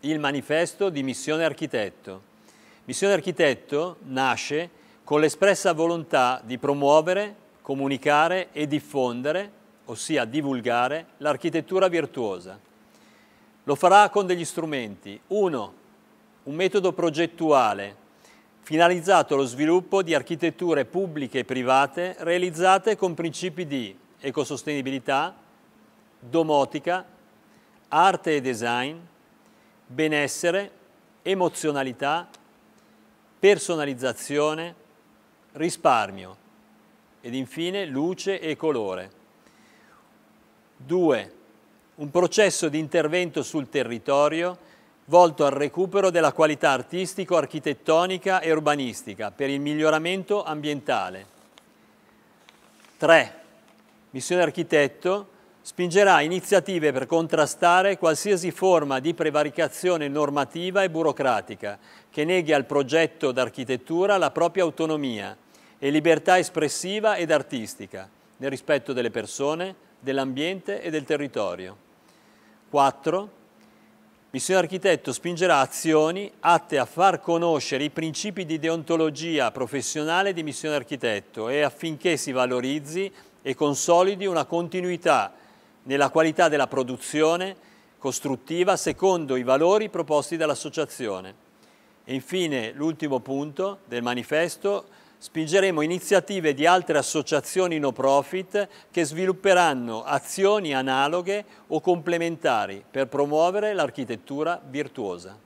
Il manifesto di Missione Architetto. Missione Architetto nasce con l'espressa volontà di promuovere, comunicare e diffondere, ossia divulgare, l'architettura virtuosa. Lo farà con degli strumenti. 1. Un metodo progettuale finalizzato allo sviluppo di architetture pubbliche e private realizzate con principi di ecosostenibilità, domotica, arte e design, benessere, emozionalità, personalizzazione, risparmio ed infine luce e colore. 2. Un processo di intervento sul territorio volto al recupero della qualità artistico-architettonica e urbanistica per il miglioramento ambientale. 3. Missione architetto spingerà iniziative per contrastare qualsiasi forma di prevaricazione normativa e burocratica che neghi al progetto d'architettura la propria autonomia e libertà espressiva ed artistica, nel rispetto delle persone, dell'ambiente e del territorio. 4. Missione Architetto spingerà azioni atte a far conoscere i principi di deontologia professionale di Missione Architetto e affinché si valorizzi e consolidi una continuità nella qualità della produzione costruttiva secondo i valori proposti dall'Associazione. E infine l'ultimo punto del manifesto, spingeremo iniziative di altre associazioni no profit che svilupperanno azioni analoghe o complementari per promuovere l'architettura virtuosa.